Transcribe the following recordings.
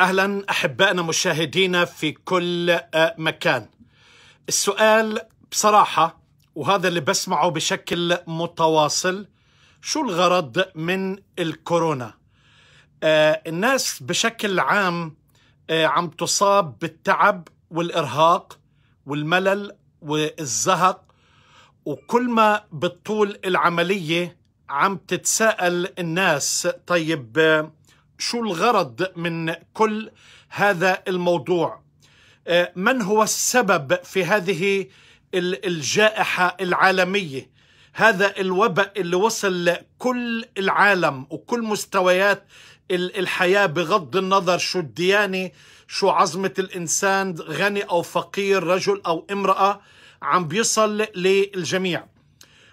اهلا احبائنا مشاهدينا في كل آه، مكان. السؤال بصراحه وهذا اللي بسمعه بشكل متواصل شو الغرض من الكورونا؟ آه، الناس بشكل عام آه، عم تصاب بالتعب والارهاق والملل والزهق وكل ما بتطول العمليه عم تتساءل الناس طيب شو الغرض من كل هذا الموضوع آه، من هو السبب في هذه الجائحة العالمية هذا الوباء اللي وصل كل العالم وكل مستويات الحياة بغض النظر شو الديانة شو عظمة الإنسان غني أو فقير رجل أو امرأة عم بيصل للجميع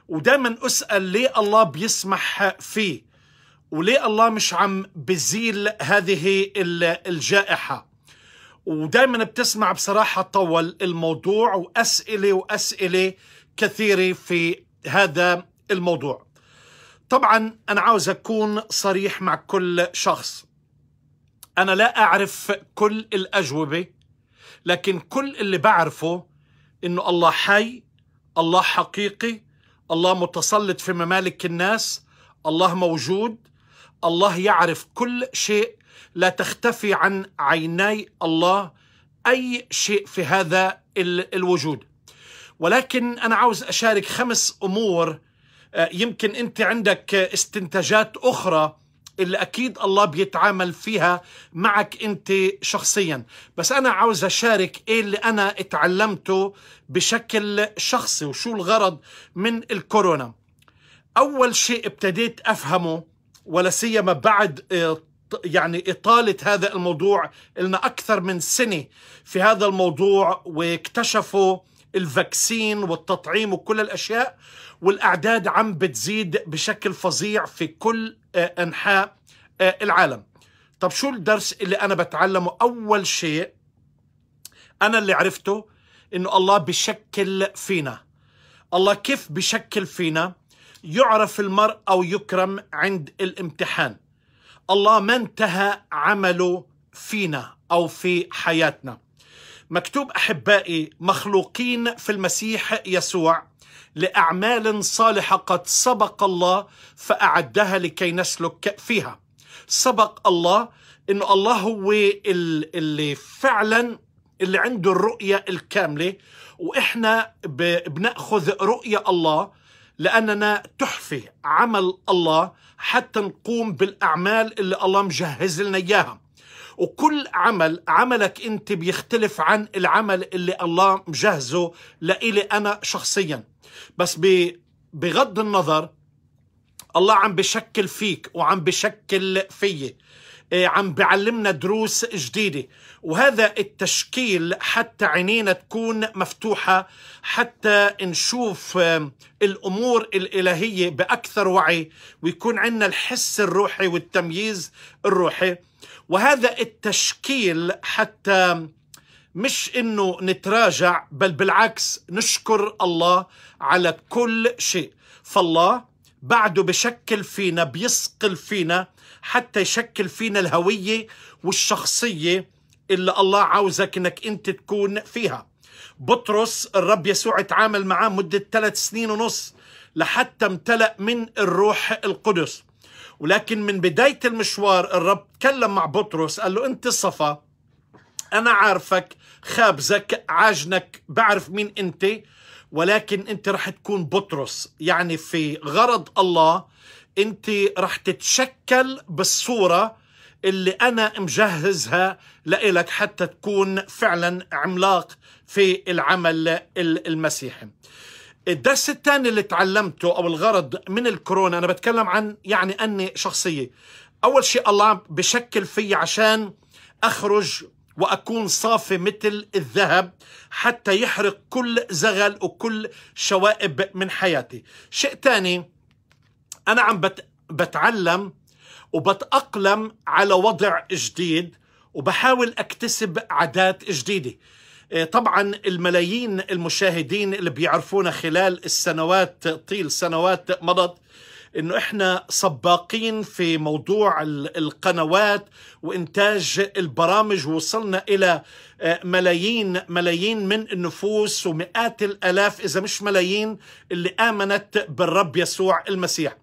ودائما أسأل ليه الله بيسمح فيه وليه الله مش عم بزيل هذه الجائحة ودائما بتسمع بصراحة طول الموضوع وأسئلة وأسئلة كثيرة في هذا الموضوع طبعا أنا عاوز أكون صريح مع كل شخص أنا لا أعرف كل الأجوبة لكن كل اللي بعرفه إنه الله حي الله حقيقي الله متسلط في ممالك الناس الله موجود الله يعرف كل شيء لا تختفي عن عيني الله اي شيء في هذا الوجود ولكن انا عاوز اشارك خمس امور آه، يمكن انت عندك استنتاجات اخرى اللي اكيد الله بيتعامل فيها معك انت شخصيا بس انا عاوز اشارك ايه اللي انا اتعلمته بشكل شخصي وشو الغرض من الكورونا اول شيء ابتديت افهمه ولا سيما بعد يعني إطالة هذا الموضوع لنا أكثر من سنة في هذا الموضوع واكتشفوا الفاكسين والتطعيم وكل الأشياء والأعداد عم بتزيد بشكل فظيع في كل آه، أنحاء آه، العالم طب شو الدرس اللي أنا بتعلمه أول شيء أنا اللي عرفته إنه الله بشكل فينا الله كيف بشكل فينا يعرف المرء أو يكرم عند الامتحان الله ما انتهى عمله فينا أو في حياتنا مكتوب أحبائي مخلوقين في المسيح يسوع لأعمال صالحة قد سبق الله فأعدها لكي نسلك فيها سبق الله انه الله هو اللي فعلا اللي عنده الرؤيه الكامله واحنا بناخذ رؤيه الله لأننا تحفي عمل الله حتى نقوم بالأعمال اللي الله مجهز لنا إياها وكل عمل عملك أنت بيختلف عن العمل اللي الله مجهزه لإلي أنا شخصيا بس بغض النظر الله عم بشكل فيك وعم بشكل فيي إيه، عم بعلمنا دروس جديدة وهذا التشكيل حتى عينينا تكون مفتوحة حتى نشوف الأمور الإلهية بأكثر وعي ويكون عندنا الحس الروحي والتمييز الروحي وهذا التشكيل حتى مش انه نتراجع بل بالعكس نشكر الله على كل شيء فالله بعده بشكل فينا بيسقل فينا حتى يشكل فينا الهوية والشخصية اللي الله عاوزك انك انت تكون فيها بطرس الرب يسوع تعامل معاه مدة ثلاث سنين ونص لحتى امتلأ من الروح القدس ولكن من بداية المشوار الرب تكلم مع بطرس قال له انت صفا انا عارفك خابزك عاجنك بعرف مين انت ولكن انت رح تكون بطرس يعني في غرض الله انت رح تتشكل بالصوره اللي انا مجهزها لإلك حتى تكون فعلا عملاق في العمل المسيحي الدرس الثاني اللي تعلمته او الغرض من الكورونا انا بتكلم عن يعني اني شخصيه اول شيء الله بشكل في عشان اخرج وأكون صافي مثل الذهب حتى يحرق كل زغل وكل شوائب من حياتي شيء ثاني أنا عم بت... بتعلم وبتأقلم على وضع جديد وبحاول أكتسب عادات جديدة إيه، طبعا الملايين المشاهدين اللي بيعرفونا خلال السنوات طيل سنوات مضت انه احنا سباقين في موضوع القنوات وانتاج البرامج وصلنا الى آه، ملايين ملايين من النفوس ومئات الالاف اذا مش ملايين اللي امنت بالرب يسوع المسيح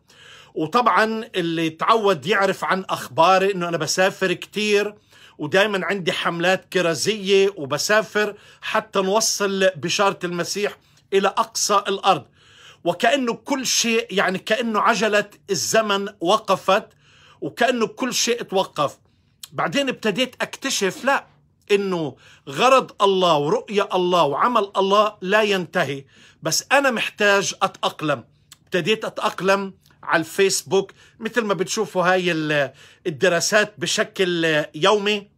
وطبعا اللي تعود يعرف عن اخباري انه انا بسافر كتير ودائما عندي حملات كرازيه وبسافر حتى نوصل بشاره المسيح الى اقصى الارض وكأنه كل شيء يعني كأنه عجلة الزمن وقفت وكأنه كل شيء توقف بعدين ابتديت أكتشف لا انه غرض الله ورؤية الله وعمل الله لا ينتهي بس انا محتاج اتأقلم ابتديت اتأقلم على الفيسبوك مثل ما بتشوفوا هاي الدراسات بشكل يومي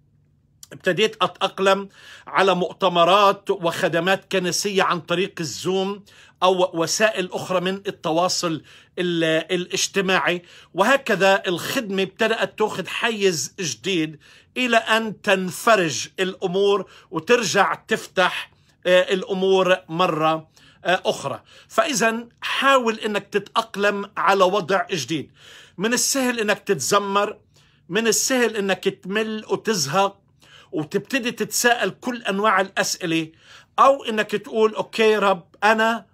ابتديت اتاقلم على مؤتمرات وخدمات كنسيه عن طريق الزوم او وسائل اخرى من التواصل الاجتماعي وهكذا الخدمه ابتدات تاخذ حيز جديد الى ان تنفرج الامور وترجع تفتح آه، الامور مره آه، اخرى فاذا حاول انك تتاقلم على وضع جديد من السهل انك تتذمر من السهل انك تمل وتزهق وتبتدي تتساءل كل انواع الاسئله او انك تقول اوكي رب انا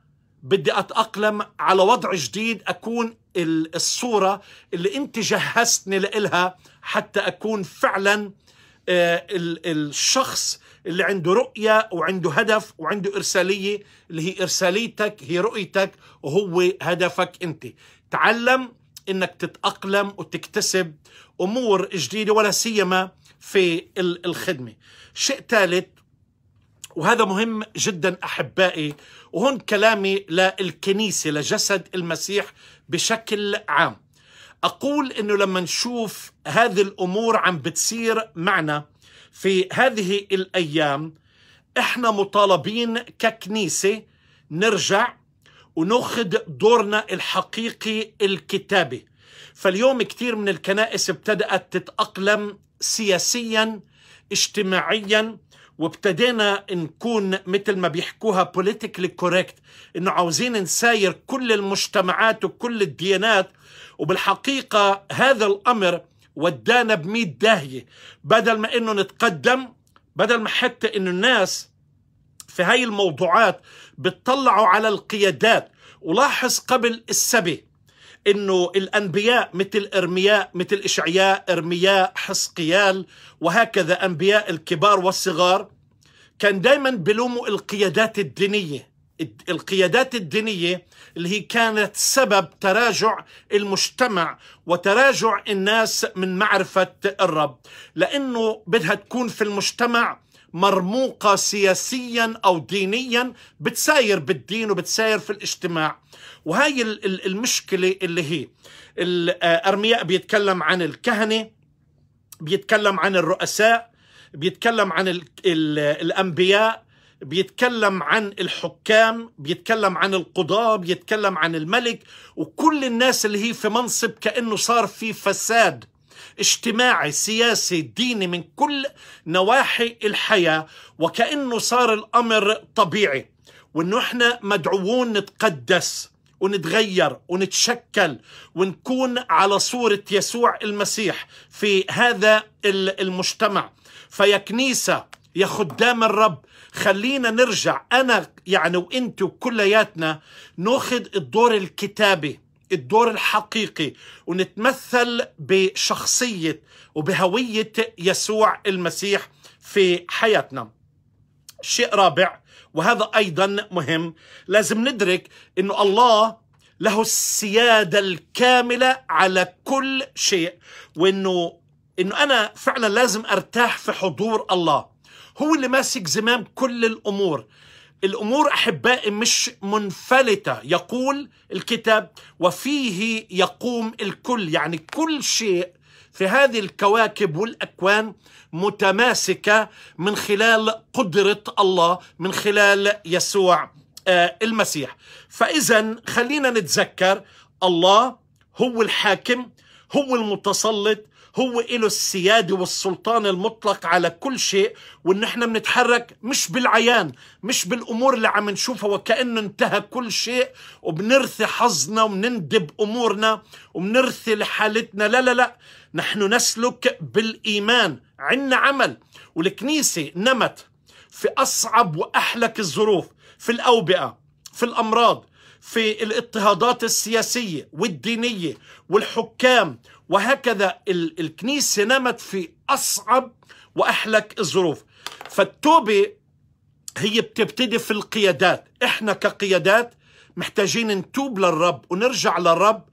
بدي اتاقلم على وضع جديد اكون الصوره اللي انت جهزتني لإلها حتى اكون فعلا آه، الشخص اللي عنده رؤيه وعنده هدف وعنده ارساليه اللي هي ارساليتك هي رؤيتك وهو هدفك انت تعلم انك تتاقلم وتكتسب امور جديده ولا سيما في الخدمة شيء ثالث وهذا مهم جدا أحبائي وهون كلامي للكنيسة لجسد المسيح بشكل عام أقول أنه لما نشوف هذه الأمور عم بتصير معنا في هذه الأيام إحنا مطالبين ككنيسة نرجع وناخذ دورنا الحقيقي الكتابي فاليوم كثير من الكنائس ابتدأت تتأقلم سياسيا اجتماعيا وابتدينا نكون مثل ما بيحكوها بوليتيكلي كوريكت انه عاوزين نساير كل المجتمعات وكل الديانات وبالحقيقة هذا الأمر ودانا بمئة داهية بدل ما انه نتقدم بدل ما حتى انه الناس في هاي الموضوعات بتطلعوا على القيادات ولاحظ قبل السبي انه الانبياء مثل ارمياء مثل اشعياء ارمياء حسقيال وهكذا انبياء الكبار والصغار كان دائما بلوموا القيادات الدينيه القيادات الدينيه اللي هي كانت سبب تراجع المجتمع وتراجع الناس من معرفه الرب لانه بدها تكون في المجتمع مرموقه سياسيا او دينيا بتساير بالدين وبتساير في الاجتماع وهي المشكلة اللي هي آه، أرمياء بيتكلم عن الكهنة بيتكلم عن الرؤساء بيتكلم عن الـ الـ الأنبياء بيتكلم عن الحكام بيتكلم عن القضاة بيتكلم عن الملك وكل الناس اللي هي في منصب كأنه صار في فساد اجتماعي سياسي ديني من كل نواحي الحياة وكأنه صار الأمر طبيعي وأنه إحنا مدعوون نتقدس ونتغير ونتشكل ونكون على صورة يسوع المسيح في هذا المجتمع فيا كنيسة يا خدام الرب خلينا نرجع أنا يعني وإنت وكلياتنا ناخد الدور الكتابي الدور الحقيقي ونتمثل بشخصية وبهوية يسوع المسيح في حياتنا الشيء رابع وهذا ايضا مهم لازم ندرك انه الله له السياده الكامله على كل شيء وانه انه انا فعلا لازم ارتاح في حضور الله هو اللي ماسك زمام كل الامور الامور احبائي مش منفلته يقول الكتاب وفيه يقوم الكل يعني كل شيء في هذه الكواكب والأكوان متماسكة من خلال قدرة الله من خلال يسوع آه، المسيح فإذا خلينا نتذكر الله هو الحاكم هو المتسلط هو إله السيادة والسلطان المطلق على كل شيء وإن إحنا بنتحرك مش بالعيان مش بالأمور اللي عم نشوفها وكأنه انتهى كل شيء وبنرثي حظنا وبنندب أمورنا وبنرثي لحالتنا لا لا لا نحن نسلك بالإيمان عنا عمل والكنيسة نمت في أصعب وأحلك الظروف في الأوبئة في الأمراض في الاضطهادات السياسية والدينية والحكام وهكذا الكنيسة نامت في أصعب وأحلك الظروف فالتوبة هي بتبتدي في القيادات احنا كقيادات محتاجين نتوب للرب ونرجع للرب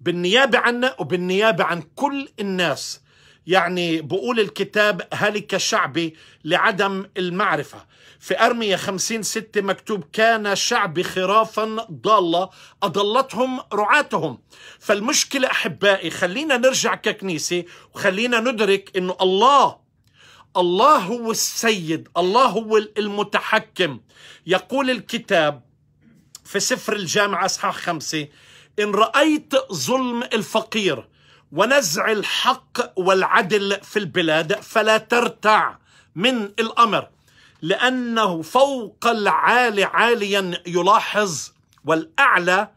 بالنيابة عنا وبالنيابة عن كل الناس يعني بقول الكتاب هلك شعبي لعدم المعرفة في أرمية خمسين ستة مكتوب كان شعبي خرافا ضالة أضلتهم رعاتهم فالمشكلة أحبائي خلينا نرجع ككنيسة وخلينا ندرك أنه الله الله هو السيد الله هو المتحكم يقول الكتاب في سفر الجامعة أصحاح خمسة إن رأيت ظلم الفقير ونزع الحق والعدل في البلاد فلا ترتع من الأمر لأنه فوق العالي عاليا يلاحظ والأعلى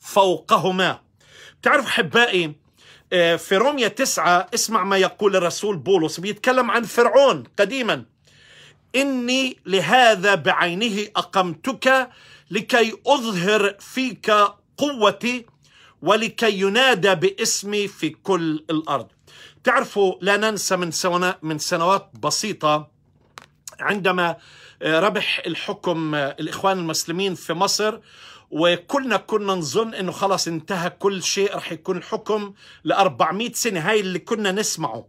فوقهما تعرف أحبائي آه، في رومية تسعة اسمع ما يقول الرسول بولس بيتكلم عن فرعون قديما إني لهذا بعينه أقمتك لكي أظهر فيك قوتي ولكي ينادى باسمي في كل الأرض تعرفوا لا ننسى من, من سنوات بسيطة عندما آه، ربح الحكم آه، الإخوان المسلمين في مصر وكلنا كنا نظن انه خلاص انتهى كل شيء رح يكون الحكم ل 400 سنه هاي اللي كنا نسمعه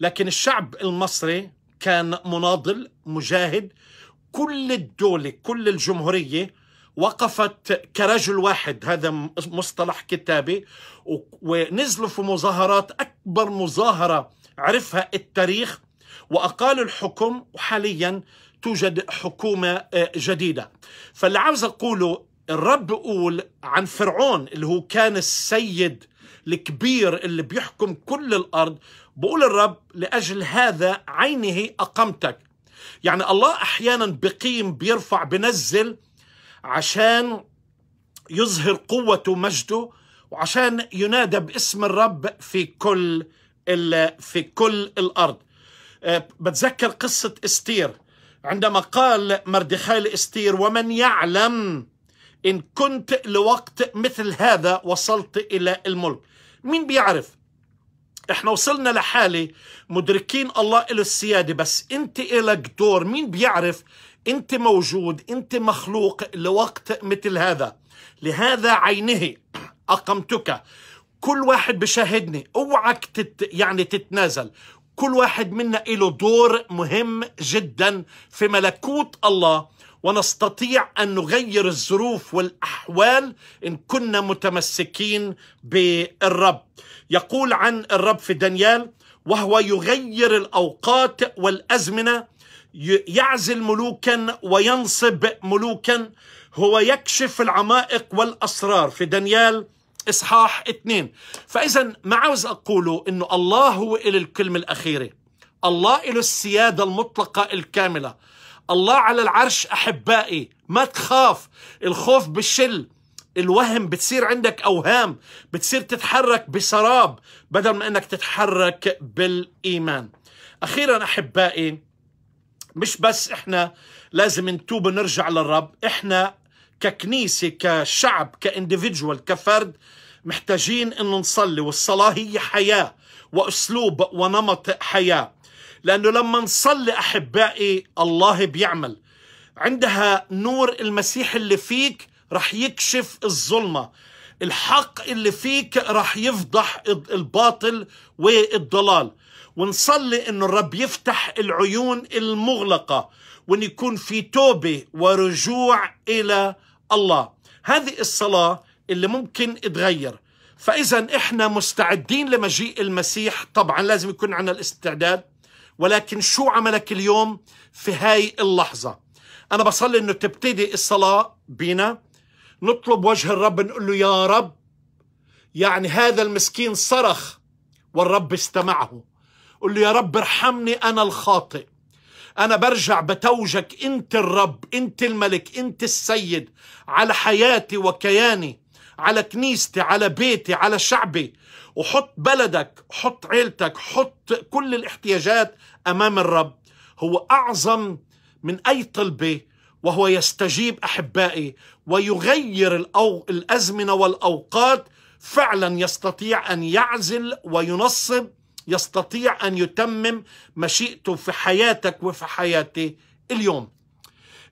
لكن الشعب المصري كان مناضل مجاهد كل الدوله كل الجمهوريه وقفت كرجل واحد هذا مصطلح كتابي ونزلوا في مظاهرات اكبر مظاهره عرفها التاريخ وأقال الحكم وحاليا توجد حكومة آه، جديدة فاللي عاوز أقوله الرب بيقول عن فرعون اللي هو كان السيد الكبير اللي بيحكم كل الأرض بقول الرب لأجل هذا عينه أقمتك يعني الله أحيانا بقيم بيرفع بنزل عشان يظهر قوته مجده وعشان ينادى باسم الرب في كل في كل الارض آه، بتذكر قصة استير عندما قال مردخال استير ومن يعلم إن كنت لوقت مثل هذا وصلت إلى الملك مين بيعرف احنا وصلنا لحالة مدركين الله له السيادة بس انت إلك دور مين بيعرف انت موجود انت مخلوق لوقت مثل هذا لهذا عينه أقمتك كل واحد بشاهدني اوعك تت يعني تتنازل كل واحد منا له دور مهم جدا في ملكوت الله ونستطيع أن نغير الظروف والأحوال إن كنا متمسكين بالرب يقول عن الرب في دانيال وهو يغير الأوقات والأزمنة يعزل ملوكا وينصب ملوكا هو يكشف العمائق والأسرار في دانيال إصحاح اثنين فإذا ما عاوز أقوله أنه الله هو إله الكلمة الأخيرة الله إله السيادة المطلقة الكاملة الله على العرش أحبائي ما تخاف الخوف بالشل الوهم بتصير عندك أوهام بتصير تتحرك بسراب بدل ما أنك تتحرك بالإيمان أخيرا أحبائي مش بس إحنا لازم نتوب ونرجع للرب إحنا ككنيسة كشعب كانديفيدجوال كفرد محتاجين انه نصلي والصلاة هي حياة واسلوب ونمط حياة لانه لما نصلي احبائي الله بيعمل عندها نور المسيح اللي فيك رح يكشف الظلمه الحق اللي فيك رح يفضح الباطل والضلال ونصلي انه الرب يفتح العيون المغلقة وان يكون في توبة ورجوع الى الله هذه الصلاة اللي ممكن تغير فإذا إحنا مستعدين لمجيء المسيح طبعا لازم يكون عندنا الاستعداد ولكن شو عملك اليوم في هاي اللحظة أنا بصلي أنه تبتدي الصلاة بينا نطلب وجه الرب نقول له يا رب يعني هذا المسكين صرخ والرب استمعه قل له يا رب ارحمني أنا الخاطئ أنا برجع بتوجك أنت الرب أنت الملك أنت السيد على حياتي وكياني على كنيستي على بيتي على شعبي وحط بلدك حط عيلتك حط كل الاحتياجات أمام الرب هو أعظم من أي طلبة وهو يستجيب أحبائي ويغير الأو... الأزمنة والأوقات فعلا يستطيع أن يعزل وينصب يستطيع أن يتمم مشيئته في حياتك وفي حياتي اليوم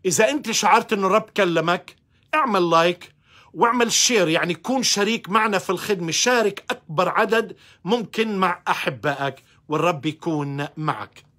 إذا أنت شعرت أن الرب كلمك اعمل لايك واعمل شير يعني كون شريك معنا في الخدمة شارك أكبر عدد ممكن مع أحبائك والرب يكون معك